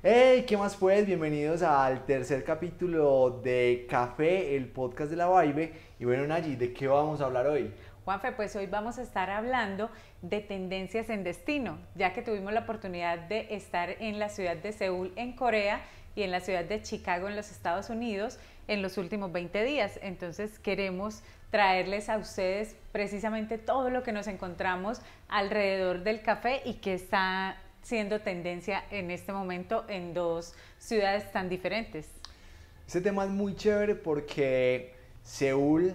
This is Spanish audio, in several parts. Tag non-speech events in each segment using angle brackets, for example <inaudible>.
Hey, ¿qué más pues? Bienvenidos al tercer capítulo de Café, el podcast de la Vibe. Y bueno, Nayi, ¿de qué vamos a hablar hoy? Juanfe, pues hoy vamos a estar hablando de tendencias en destino, ya que tuvimos la oportunidad de estar en la ciudad de Seúl, en Corea, y en la ciudad de Chicago, en los Estados Unidos, en los últimos 20 días. Entonces queremos traerles a ustedes precisamente todo lo que nos encontramos alrededor del café y que está siendo tendencia en este momento en dos ciudades tan diferentes? Este tema es muy chévere porque Seúl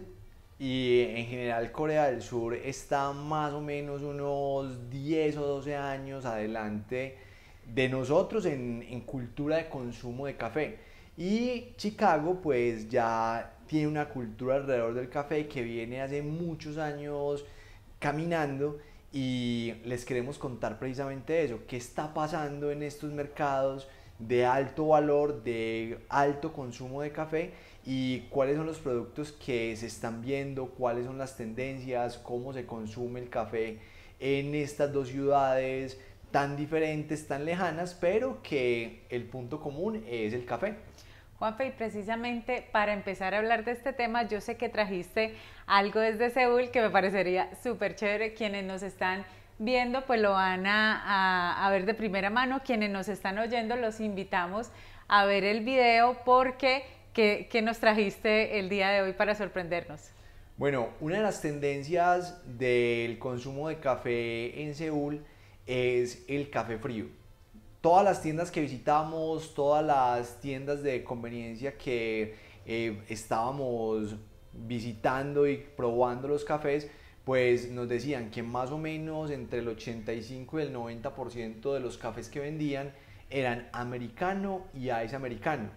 y en general Corea del Sur está más o menos unos 10 o 12 años adelante de nosotros en, en cultura de consumo de café. Y Chicago pues ya tiene una cultura alrededor del café que viene hace muchos años caminando y les queremos contar precisamente eso, qué está pasando en estos mercados de alto valor, de alto consumo de café y cuáles son los productos que se están viendo, cuáles son las tendencias, cómo se consume el café en estas dos ciudades tan diferentes, tan lejanas, pero que el punto común es el café. Juanfe, y precisamente para empezar a hablar de este tema, yo sé que trajiste algo desde Seúl que me parecería súper chévere. Quienes nos están viendo, pues lo van a, ver de primera mano. Quienes nos están oyendo, los invitamos a ver el video porque ¿qué, nos trajiste el día de hoy para sorprendernos? Bueno, una de las tendencias del consumo de café en Seúl es el café frío. Todas las tiendas que visitamos, todas las tiendas de conveniencia que eh, estábamos visitando y probando los cafés, pues nos decían que más o menos entre el 85 y el 90% de los cafés que vendían eran americano y ice americano.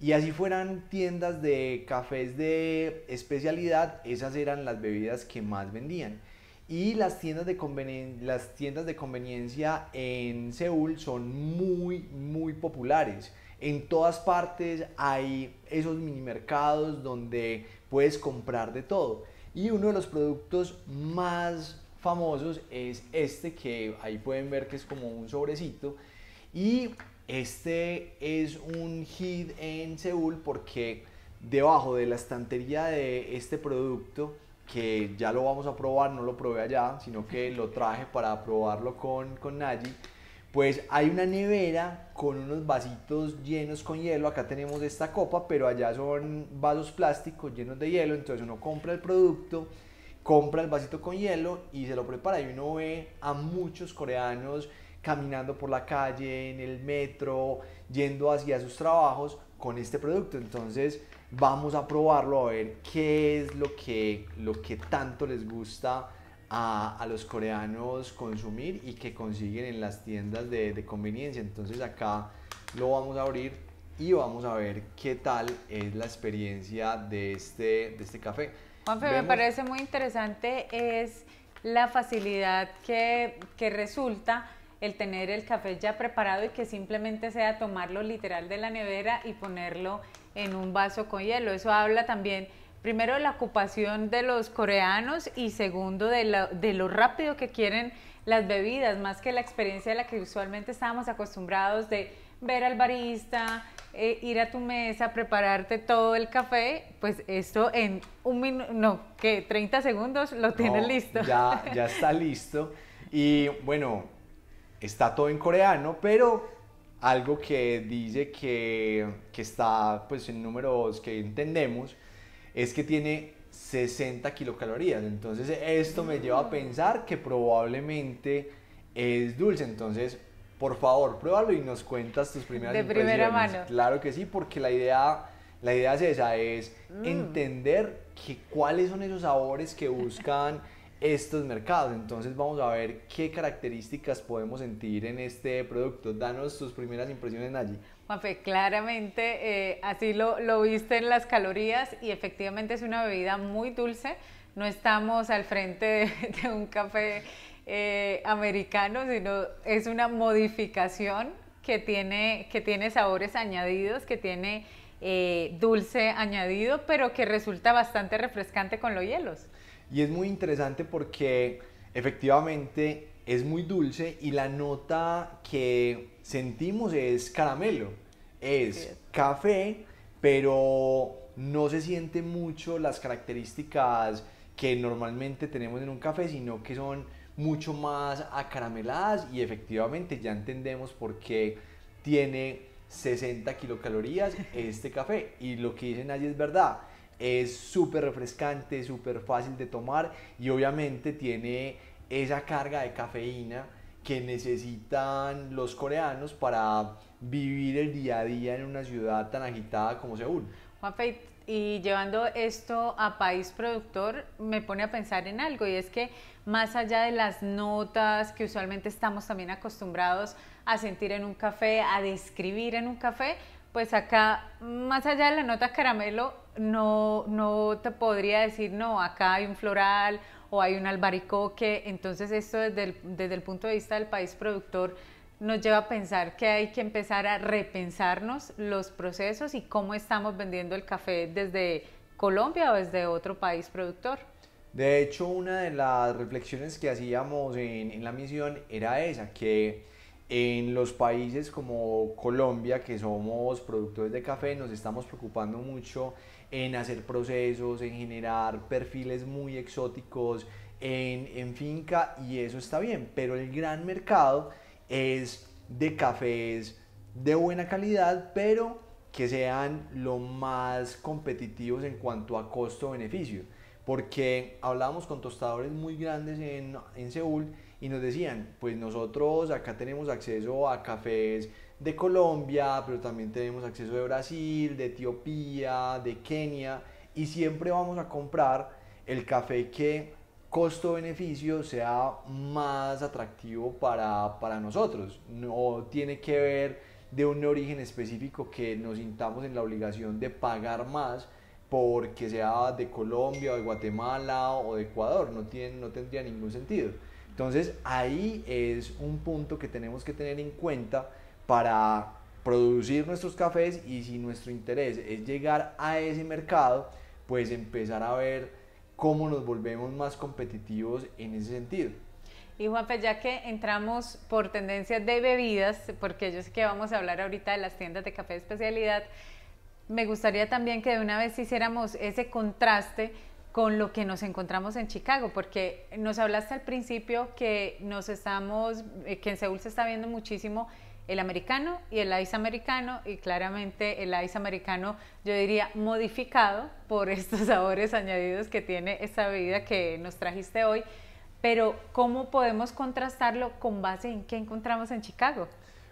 Y así fueran tiendas de cafés de especialidad, esas eran las bebidas que más vendían. Y las tiendas de, conveniencia, las tiendas de conveniencia en Seúl son muy, muy populares. En todas partes hay esos mini mercados donde puedes comprar de todo. Y uno de los productos más famosos es este que ahí pueden ver que es como un sobrecito. Y este es un hit en Seúl porque debajo de la estantería de este producto, que ya lo vamos a probar, no lo probé allá, sino que lo traje para probarlo con, con Naji pues hay una nevera con unos vasitos llenos con hielo. Acá tenemos esta copa, pero allá son vasos plásticos llenos de hielo. Entonces uno compra el producto, compra el vasito con hielo y se lo prepara. Y uno ve a muchos coreanos caminando por la calle, en el metro, yendo hacia sus trabajos con este producto. Entonces vamos a probarlo a ver qué es lo que, lo que tanto les gusta a, los coreanos consumir y que consiguen en las tiendas de, conveniencia. Entonces acá lo vamos a abrir y vamos a ver qué tal es la experiencia de este, de este café. Juanfe, me parece muy interesante es la facilidad que, que resulta el tener el café ya preparado y que simplemente sea tomarlo literal de la nevera y ponerlo en un vaso con hielo. Eso habla también primero la ocupación de los coreanos y segundo de, lo rápido que quieren las bebidas, más que la experiencia de la que usualmente estábamos acostumbrados de ver al barista, eh, ir a tu mesa, prepararte todo el café, pues esto en un minuto, no, que 30 segundos lo tienes listo. Ya, ya <laughs> está listo. Y bueno, está todo en coreano, pero algo que dice que, está pues en números que entendemos es que tiene 60 kilocalorías. Entonces esto me lleva a pensar que probablemente es dulce. Entonces, por favor, pruébalo y nos cuentas tus primeras De primera mano. Claro que sí, porque la idea, la idea es esa, es mm. entender cuáles son esos sabores que <laughs> buscan estos mercados. Entonces vamos a ver qué características podemos sentir en este producto. Danos tus primeras impresiones, Nayi. Juanfe, claramente eh, así lo, viste en las calorías y efectivamente es una bebida muy dulce. No estamos al frente de, <laughs> un café eh, americano, sino es una modificación que tiene, que tiene sabores añadidos, que tiene eh, dulce añadido, pero que resulta bastante refrescante con los hielos. Y es muy interesante porque efectivamente es muy dulce y la nota que sentimos es caramelo, es café, pero no se siente mucho las características que normalmente tenemos en un café, sino que son mucho más acarameladas y efectivamente ya entendemos por qué tiene 60 kilocalorías este café. Y lo que dicen allí es verdad es súper refrescante, súper fácil de tomar y obviamente tiene esa carga de cafeína que necesitan los coreanos para vivir el día a día en una ciudad tan agitada como Seúl. Juanfe, y llevando esto a país productor, me pone a pensar en algo, y es que más allá de las notas que usualmente estamos también acostumbrados a sentir en un café, a describir en un café, pues acá, más allá de la nota caramelo, no, no te podría decir, no, acá hay un floral o hay un albaricoque. Entonces esto desde el, punto de vista del país productor nos lleva a pensar que hay que empezar a repensarnos los procesos y cómo estamos vendiendo el café desde Colombia o desde otro país productor. De hecho, una de las reflexiones que hacíamos en, en la misión era esa, que en los países como Colombia, que somos productores de café, nos estamos preocupando mucho en hacer procesos, en generar perfiles muy exóticos, en, finca y eso está bien, pero el gran mercado es de cafés de buena calidad, pero que sean lo más competitivos en cuanto a costo-beneficio. Porque hablábamos con tostadores muy grandes en Seúl y nos decían, pues nosotros acá tenemos acceso a cafés de Colombia, pero también tenemos acceso de Brasil, de Etiopía, de Kenia, y siempre vamos a comprar el café que costo-beneficio sea más atractivo para, nosotros. No tiene que ver de un origen específico que nos sintamos en la obligación de pagar más porque sea de Colombia o de Guatemala o de Ecuador. No, tiene, no tendría ningún sentido. Entonces ahí es un punto que tenemos que tener en cuenta para producir nuestros cafés y si nuestro interés es llegar a ese mercado, pues empezar a ver cómo nos volvemos más competitivos en ese sentido. Y Juanpe, ya que entramos por tendencias de bebidas, porque yo sé que vamos a hablar ahorita de las tiendas de café especialidad, me gustaría también que de una vez hiciéramos ese contraste con lo que nos encontramos en Chicago, porque nos hablaste al principio que nos estamos, eh, que en Seúl se está viendo muchísimo el americano y el ice americano y claramente el ice americano yo diría modificado por <laughs> estos sabores añadidos que tiene esta bebida que nos trajiste hoy, pero ¿cómo podemos contrastarlo con base en qué encontramos en Chicago?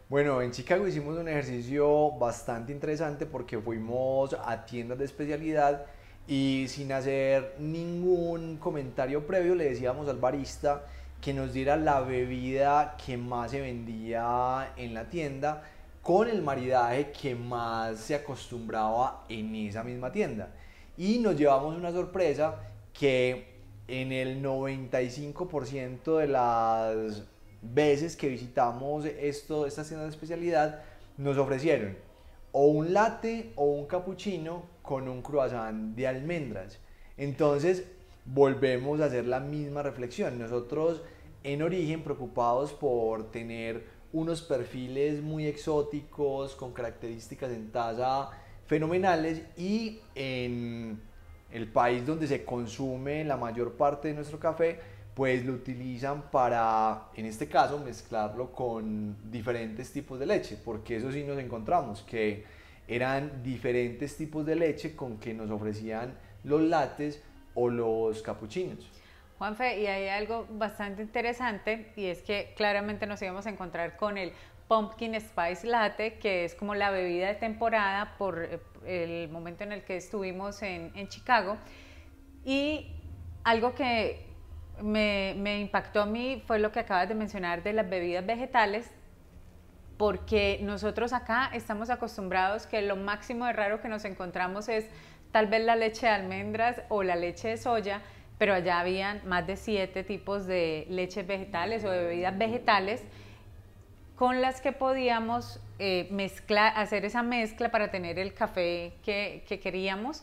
Bueno, en Chicago hicimos un ejercicio bastante interesante porque fuimos a tiendas de especialidad y sin hacer ningún comentario previo le decíamos al barista que nos diera la bebida que más se vendía en la tienda con el maridaje que más se acostumbraba en esa misma tienda. Y nos llevamos una sorpresa que en el 95% de las veces que visitamos esto, estas tiendas de especialidad nos ofrecieron o un latte o un cappuccino con un croissant de almendras. Entonces volvemos a hacer la misma reflexión. Nosotros en origen preocupados por tener unos perfiles muy exóticos, con características en taza fenomenales y en el país donde se consume la mayor parte de nuestro café, pues lo utilizan para, en este caso, mezclarlo con diferentes tipos de leche, porque eso sí nos encontramos, que eran diferentes tipos de leche con que nos ofrecían los lates o los capuchinos. Juanfe, y hay algo bastante interesante y es que claramente nos íbamos a encontrar con el pumpkin spice latte, que es como la bebida de temporada por eh, el momento en el que estuvimos en, Chicago. Y algo que me, me, impactó a mí fue lo que acabas de mencionar de las bebidas vegetales, porque nosotros acá estamos acostumbrados que lo máximo de raro que nos encontramos es tal vez la leche de almendras o la leche de soya, pero allá habían más de siete tipos de leches vegetales o de bebidas vegetales con las que podíamos eh, hacer esa mezcla para tener el café que, que queríamos.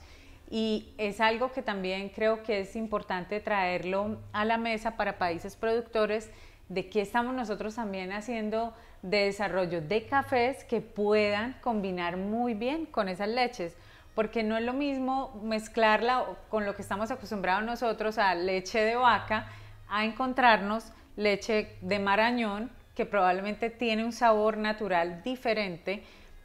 Y es algo que también creo que es importante traerlo a la mesa para países productores de qué estamos nosotros también haciendo de desarrollo de cafés que puedan combinar muy bien con esas leches porque no es lo mismo mezclarla con lo que estamos acostumbrados nosotros a leche de vaca, a encontrarnos leche de marañón, que probablemente tiene un sabor natural diferente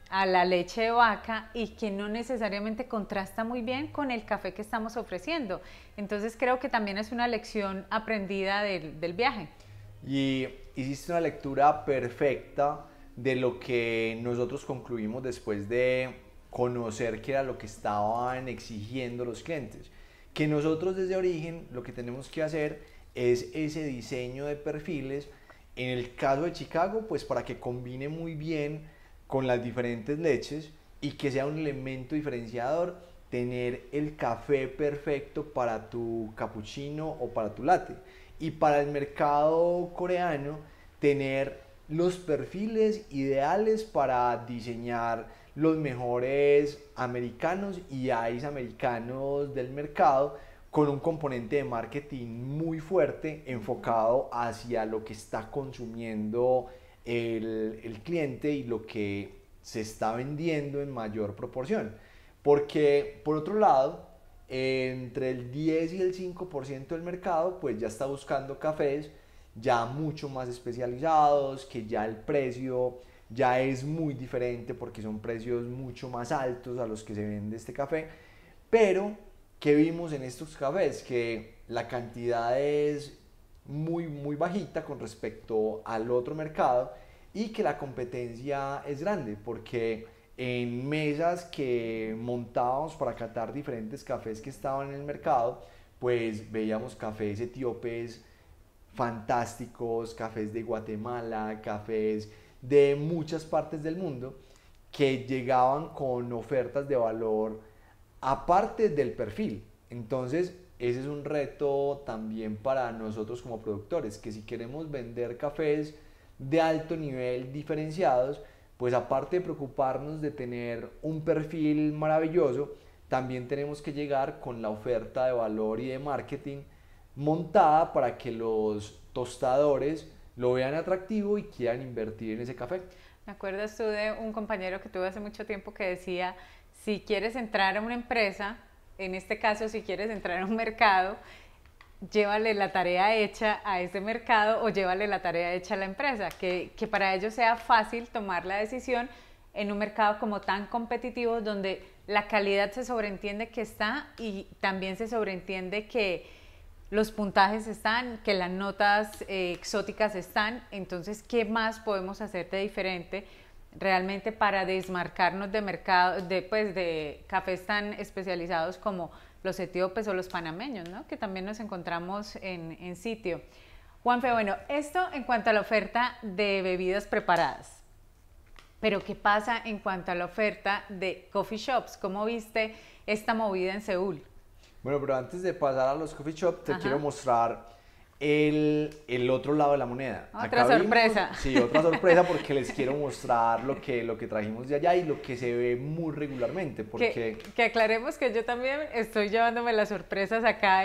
a la leche de vaca y que no necesariamente contrasta muy bien con el café que estamos ofreciendo. Entonces creo que también es una lección aprendida del, viaje. Y hiciste una lectura perfecta de lo que nosotros concluimos después de conocer qué era lo que estaban exigiendo los clientes. Que nosotros desde origen lo que tenemos que hacer es ese diseño de perfiles, en el caso de Chicago, pues para que combine muy bien con las diferentes leches y que sea un elemento diferenciador tener el café perfecto para tu cappuccino o para tu latte. Y para el mercado coreano, tener los perfiles ideales para diseñar los mejores americanos y hay americanos del mercado con un componente de marketing muy fuerte enfocado hacia lo que está consumiendo el, el cliente y lo que se está vendiendo en mayor proporción. Porque por otro lado, entre el 10 y el 5% del mercado pues ya está buscando cafés ya mucho más especializados, que ya el precio ya es muy diferente porque son precios mucho más altos a los que se vende este café. Pero, ¿qué vimos en estos cafés? Que la cantidad es muy, muy bajita con respecto al otro mercado y que la competencia es grande porque en mesas que montábamos para catar diferentes cafés que estaban en el mercado, pues veíamos cafés etíopes fantásticos, cafés de Guatemala, cafés de muchas partes del mundo que llegaban con ofertas de valor aparte del perfil. Entonces, ese es un reto también para nosotros como productores, que si queremos vender cafés de alto nivel diferenciados, pues aparte de preocuparnos de tener un perfil maravilloso, también tenemos que llegar con la oferta de valor y de marketing montada para que los tostadores lo vean atractivo y quieran invertir en ese café. ¿Me acuerdas tú de un compañero que tuve hace mucho tiempo que decía, si quieres entrar a una empresa, en este caso si quieres entrar a un mercado, llévale la tarea hecha a ese mercado o llévale la tarea hecha a la empresa, que, que para ellos sea fácil tomar la decisión en un mercado como tan competitivo donde la calidad se sobreentiende que está y también se sobreentiende que los puntajes están, que las notas eh, exóticas están, entonces, ¿qué más podemos hacer de diferente realmente para desmarcarnos de mercado, de, pues, de cafés tan especializados como los etíopes o los panameños, que también nos encontramos en, en sitio? Juanfe, bueno, esto en cuanto a la oferta de bebidas preparadas. Pero ¿qué pasa en cuanto a la oferta de coffee shops? ¿Cómo viste esta movida en Seúl? Bueno, pero antes de pasar a los coffee shop, te quiero mostrar el, el, otro lado de la moneda. Otra sorpresa. sí, otra sorpresa <laughs> porque les quiero mostrar lo que, lo que trajimos de allá y lo que se ve muy regularmente. Porque... Que, aclaremos que yo también estoy llevándome las sorpresas acá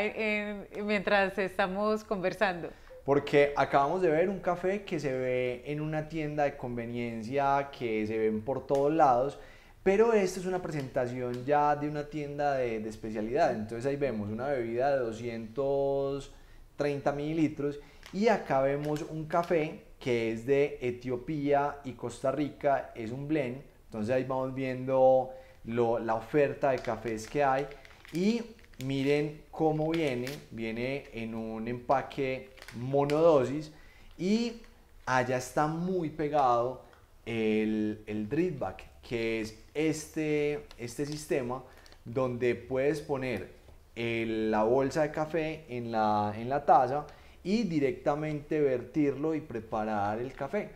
mientras estamos conversando. Porque acabamos de ver un café que se ve en una tienda de conveniencia, que se ven por todos lados pero esta es una presentación ya de una tienda de, especialidad. Entonces ahí vemos una bebida de 230 mililitros y acá vemos un café que es de Etiopía y Costa Rica, es un blend. Entonces ahí vamos viendo la oferta de cafés que hay y miren cómo viene, viene en un empaque monodosis y allá está muy pegado el, el drip que es este, este, sistema donde puedes poner la bolsa de café en la, taza y directamente vertirlo y preparar el café.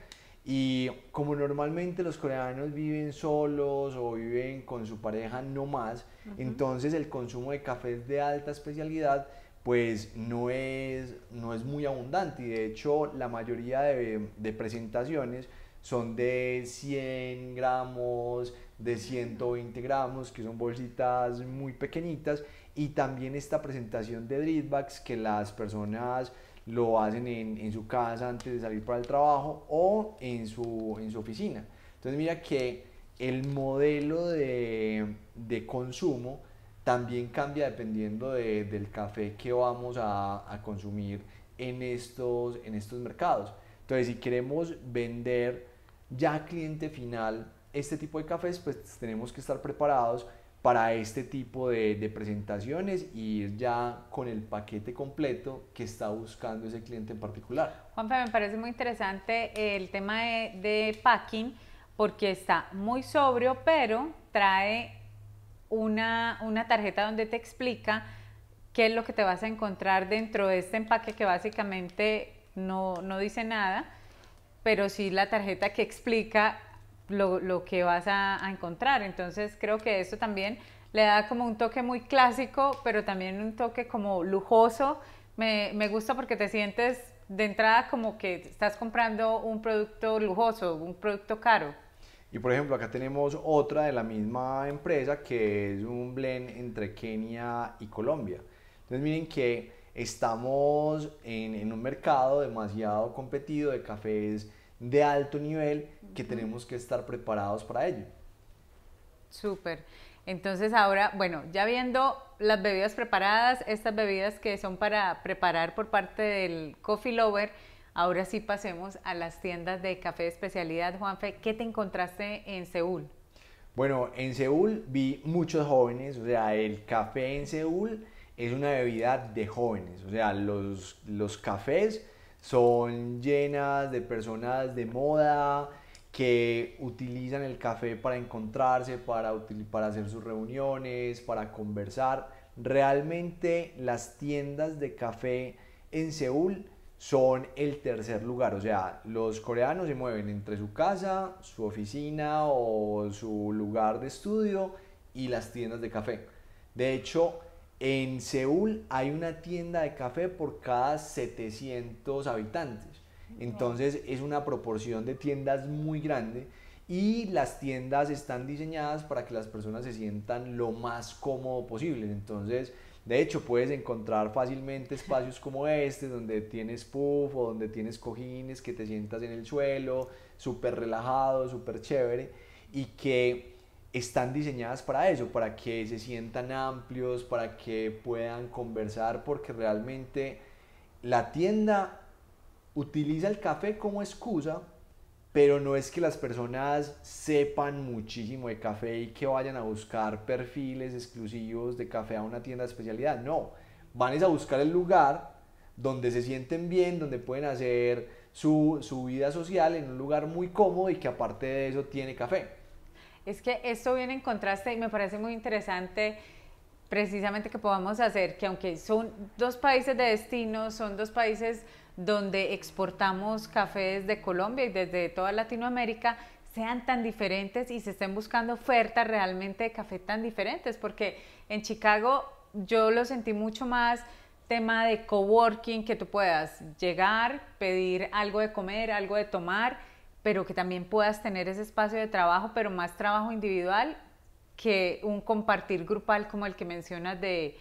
Y como normalmente los coreanos viven solos o viven con su pareja no más, entonces el consumo de café de alta especialidad pues no es, muy abundante y de hecho la mayoría de presentaciones son de 100 gramos, de 120 gramos, que son bolsitas muy pequeñitas. Y también esta presentación de driftbacks que las personas lo hacen en, su casa antes de salir para el trabajo o en su, en su oficina. Entonces mira que el modelo de, consumo también cambia dependiendo del café que vamos a, consumir en estos, en estos mercados. Entonces si queremos vender ya cliente final, este tipo de cafés, pues tenemos que estar preparados para este tipo de, presentaciones y ir ya con el paquete completo que está buscando ese cliente en particular. Juan me parece muy interesante el tema de, packing porque está muy sobrio, pero trae una, tarjeta donde te explica qué es lo que te vas a encontrar dentro de este empaque que básicamente no, no dice nada pero sí la tarjeta que explica lo, que vas a, encontrar. Entonces creo que eso también le da como un toque muy clásico, pero también un toque como lujoso. Me, me gusta porque te sientes de entrada como que estás comprando un producto lujoso, un producto caro. Y por ejemplo, acá tenemos otra de la misma empresa que es un blend entre Kenia y Colombia. Entonces miren que estamos en, un mercado demasiado competido de cafés de alto nivel que tenemos que estar preparados para ello. Súper. Entonces ahora, bueno, ya viendo las bebidas preparadas, estas bebidas que son para preparar por parte del coffee lover, ahora sí pasemos a las tiendas de café especialidad. Juanfe, ¿qué te encontraste en Seúl? Bueno, en Seúl vi muchos jóvenes, o sea, el café en Seúl es una bebida de jóvenes, o sea, los, los cafés son llenas de personas de moda que utilizan el café para encontrarse, para, para hacer sus reuniones, para conversar. Realmente las tiendas de café en Seúl son el tercer lugar. O sea, los coreanos se mueven entre su casa, su oficina o su lugar de estudio y las tiendas de café. De hecho, en Seúl hay una tienda de café por cada 700 habitantes. Entonces es una proporción de tiendas muy grande y las tiendas están diseñadas para que las personas se sientan lo más cómodo posible. Entonces, de hecho, puedes encontrar fácilmente espacios como este, donde tienes puff o donde tienes cojines, que te sientas en el suelo, súper relajado, súper chévere y que están diseñadas para eso, para que se sientan amplios, para que puedan conversar, porque realmente la tienda utiliza el café como excusa, pero no es que las personas sepan muchísimo de café y que vayan a buscar perfiles exclusivos de café a una tienda de especialidad, no, van a buscar el lugar donde se sienten bien, donde pueden hacer su vida social en un lugar muy cómodo y que aparte de eso tiene café. Es que esto viene en contraste y me parece muy interesante precisamente que podamos hacer que aunque son dos países de destino, son dos países donde exportamos café desde Colombia y desde toda Latinoamérica, sean tan diferentes y se estén buscando ofertas realmente de café tan diferentes, porque en Chicago yo lo sentí mucho más tema de coworking, que tú puedas llegar, pedir algo de comer, algo de tomar pero que también puedas tener ese espacio de trabajo, pero más trabajo individual que un compartir grupal como el que mencionas de,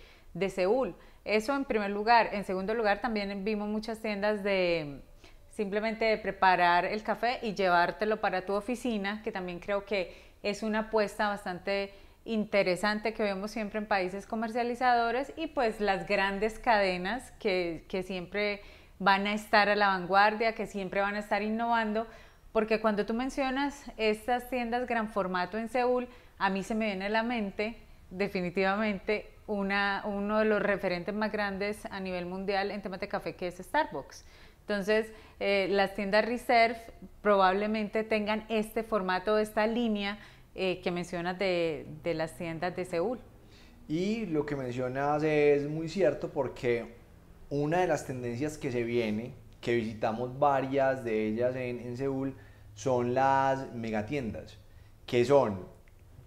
Seúl. Eso en primer lugar. En segundo lugar, también vimos muchas tiendas de simplemente preparar el café y llevártelo para tu oficina, que también creo que es una apuesta bastante interesante que vemos siempre en países comercializadores y pues las grandes cadenas que siempre van a estar a la vanguardia, que siempre van a estar innovando, porque cuando tú mencionas estas tiendas gran formato en Seúl, a mí se me viene a la mente definitivamente una, uno de los referentes más grandes a nivel mundial en tema de café, que es Starbucks. Entonces, eh, las tiendas Reserve probablemente tengan este formato, esta línea eh, que mencionas de, de las tiendas de Seúl. Y lo que mencionas es muy cierto porque una de las tendencias que se viene que visitamos varias de ellas en, Seúl son las megatiendas, que son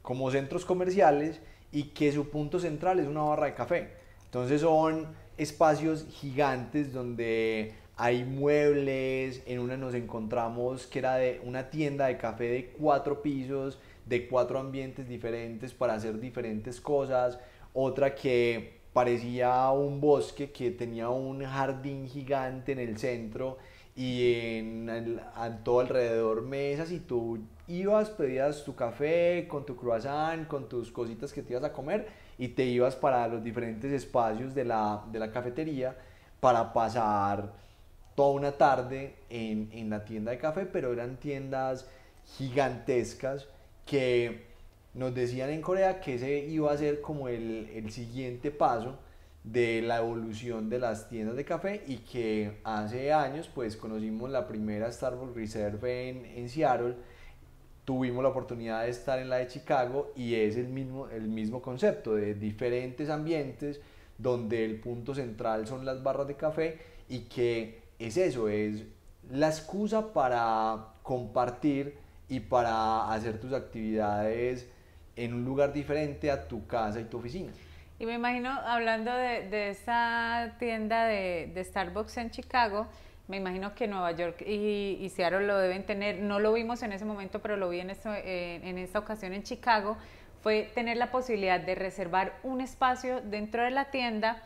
como centros comerciales y que su punto central es una barra de café. Entonces son espacios gigantes donde hay muebles, en una nos encontramos que era de una tienda de café de cuatro pisos, de cuatro ambientes diferentes para hacer diferentes cosas, otra que parecía un bosque que tenía un jardín gigante en el centro y en, todo alrededor mesas y tú ibas, pedías tu café con tu croissant, con tus cositas que te ibas a comer y te ibas para los diferentes espacios de la, cafetería para pasar toda una tarde en la tienda de café, pero eran tiendas gigantescas que nos decían en Corea que ese iba a ser como el, siguiente paso de la evolución de las tiendas de café y que hace años pues conocimos la primera Starbucks Reserve en, Seattle tuvimos la oportunidad de estar en la de Chicago y es el mismo, el mismo concepto de diferentes ambientes donde el punto central son las barras de café y que es eso, es la excusa para compartir y para hacer tus actividades en un lugar diferente a tu casa y tu oficina. Y me imagino, hablando de, esa tienda de, Starbucks en Chicago, me imagino que Nueva York y, Seattle lo deben tener. No lo vimos en ese momento, pero lo vi en, esta ocasión en Chicago. Fue tener la posibilidad de reservar un espacio dentro de la tienda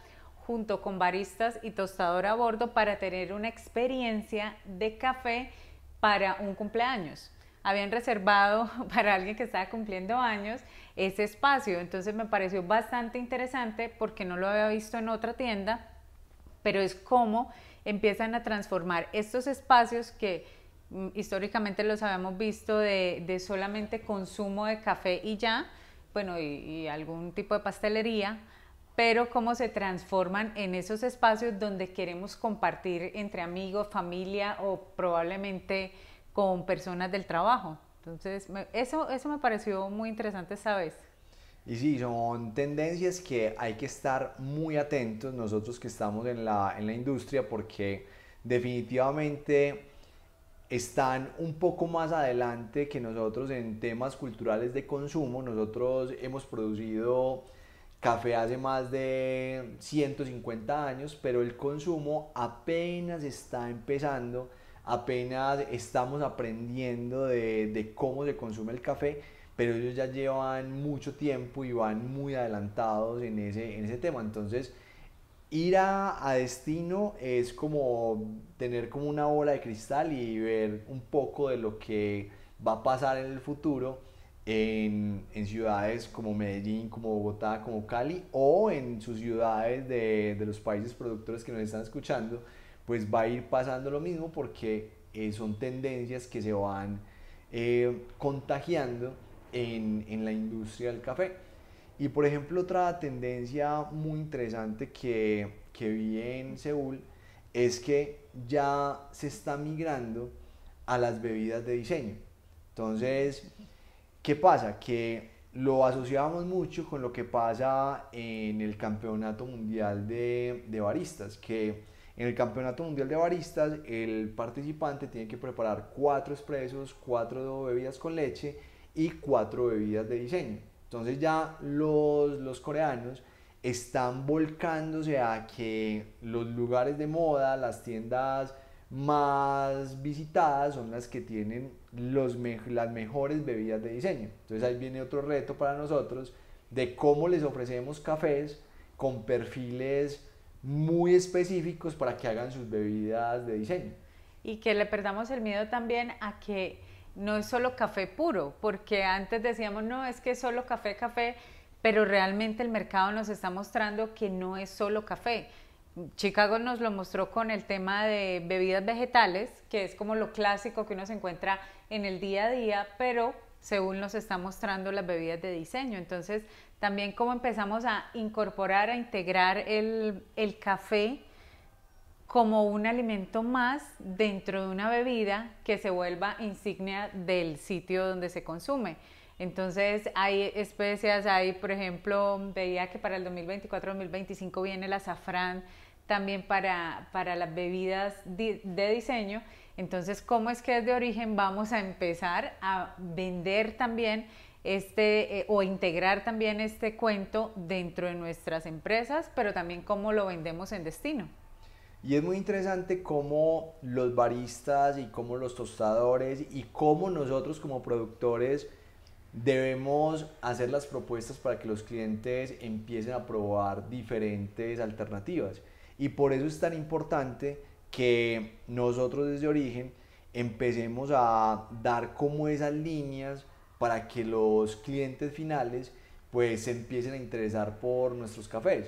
junto con baristas y tostador a bordo para tener una experiencia de café para un cumpleaños habían reservado <laughs> para alguien que estaba cumpliendo años ese espacio. Entonces me pareció bastante interesante porque no lo había visto en otra tienda, pero es cómo empiezan a transformar estos espacios que mm, históricamente los habíamos visto de, solamente consumo de café y ya, bueno, y, y algún tipo de pastelería, pero cómo se transforman en esos espacios donde queremos compartir entre amigos, familia o probablemente con personas del trabajo. Entonces, eso, eso me pareció muy interesante esta vez. Y sí, son tendencias que hay que estar muy atentos nosotros que estamos en la, en la industria porque definitivamente están un poco más adelante que nosotros en temas culturales de consumo. Nosotros hemos producido café hace más de 150 años, pero el consumo apenas está empezando apenas estamos aprendiendo de, cómo se consume el café, pero ellos ya llevan mucho tiempo y van muy adelantados en ese, tema. Entonces, ir a, destino es como tener como una bola de cristal y ver un poco de lo que va a pasar en el futuro en, ciudades como Medellín, como Bogotá, como Cali o en sus ciudades de, de los países productores que nos están escuchando pues va a ir pasando lo mismo porque eh, son tendencias que se van eh, contagiando en, en, la industria del café. Y por ejemplo, otra tendencia muy interesante que, que vi en Seúl es que ya se está migrando a las bebidas de diseño. Entonces, ¿qué pasa? Que lo asociábamos mucho con lo que pasa en el Campeonato Mundial de, de Baristas, que en el Campeonato Mundial de Baristas, el participante tiene que preparar cuatro expresos, cuatro bebidas con leche y cuatro bebidas de diseño. Entonces ya los, coreanos están volcándose a que los lugares de moda, las tiendas más visitadas son las que tienen los las mejores bebidas de diseño. Entonces ahí viene otro reto para nosotros de cómo les ofrecemos cafés con perfiles muy específicos para que hagan sus bebidas de diseño. Y que le perdamos el miedo también a que no es solo café puro, porque antes decíamos, no, es que es solo café, café, pero realmente el mercado nos está mostrando que no es solo café. Chicago nos lo mostró con el tema de bebidas vegetales, que es como lo clásico que uno se encuentra en el día a día, pero según nos está mostrando las bebidas de diseño. Entonces, también cómo empezamos a incorporar, a integrar el, café como un alimento más dentro de una bebida que se vuelva insignia del sitio donde se consume. Entonces hay especias, hay por ejemplo, veía que para el 2024-2025 viene el azafrán también para, las bebidas de diseño. Entonces, ¿cómo es que de origen vamos a empezar a vender también este eh, o integrar también este cuento dentro de nuestras empresas, pero también cómo lo vendemos en destino. Y es muy interesante cómo los baristas y cómo los tostadores y cómo nosotros como productores debemos hacer las propuestas para que los clientes empiecen a probar diferentes alternativas. Y por eso es tan importante que nosotros desde origen empecemos a dar como esas líneas para que los clientes finales pues se empiecen a interesar por nuestros cafés.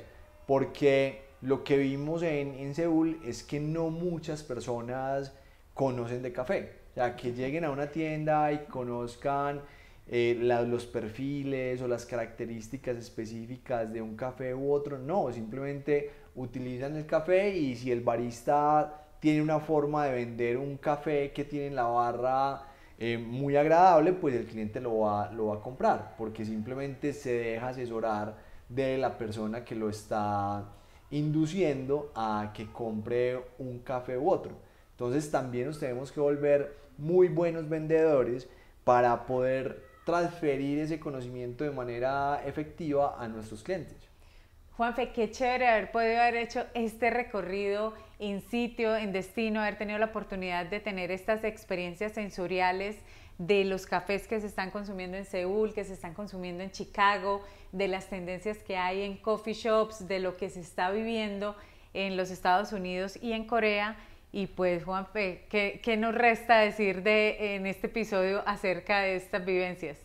Porque lo que vimos en, en Seúl es que no muchas personas conocen de café. O sea, que lleguen a una tienda y conozcan eh, los perfiles o las características específicas de un café u otro. No, simplemente utilizan el café y si el barista tiene una forma de vender un café que tiene en la barra eh, muy agradable, pues el cliente lo lo va a comprar, porque simplemente se deja asesorar de la persona que lo está induciendo a que compre un café u otro. Entonces también nos tenemos que volver muy buenos vendedores para poder transferir ese conocimiento de manera efectiva a nuestros clientes. Juanfe, qué chévere haber podido haber hecho este recorrido en sitio, en destino, haber tenido la oportunidad de tener estas experiencias sensoriales de los cafés que se están consumiendo en Seúl, que se están consumiendo en Chicago, de las tendencias que hay en coffee shops, de lo que se está viviendo en los Estados Unidos y en Corea. Y pues, Juanfe, ¿qué, nos resta decir de, en este episodio acerca de estas vivencias?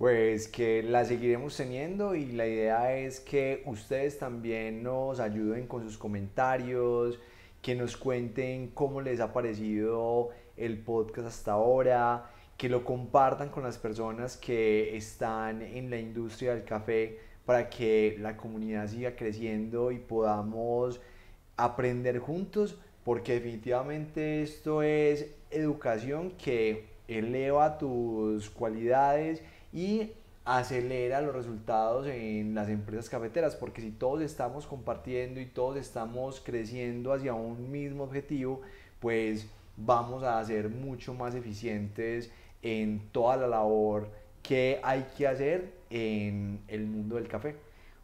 pues que la seguiremos teniendo y la idea es que ustedes también nos ayuden con sus comentarios, que nos cuenten cómo les ha parecido el podcast hasta ahora, que lo compartan con las personas que están en la industria del café para que la comunidad siga creciendo y podamos aprender juntos, porque definitivamente esto es educación que eleva tus cualidades y acelera los resultados en las empresas cafeteras, porque si todos estamos compartiendo y todos estamos creciendo hacia un mismo objetivo, pues vamos a ser mucho más eficientes en toda la labor que hay que hacer en el mundo del café.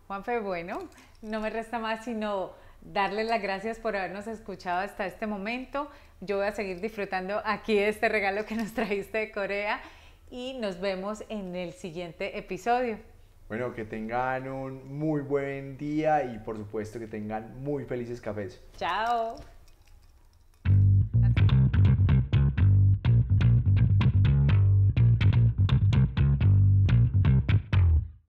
Juanfe, bueno, no me resta más sino darles las gracias por habernos escuchado hasta este momento. Yo voy a seguir disfrutando aquí de este regalo que nos <laughs> trajiste de Corea y nos vemos en el siguiente episodio. Bueno, que tengan un muy buen día y por supuesto que tengan muy felices cafés. Chao.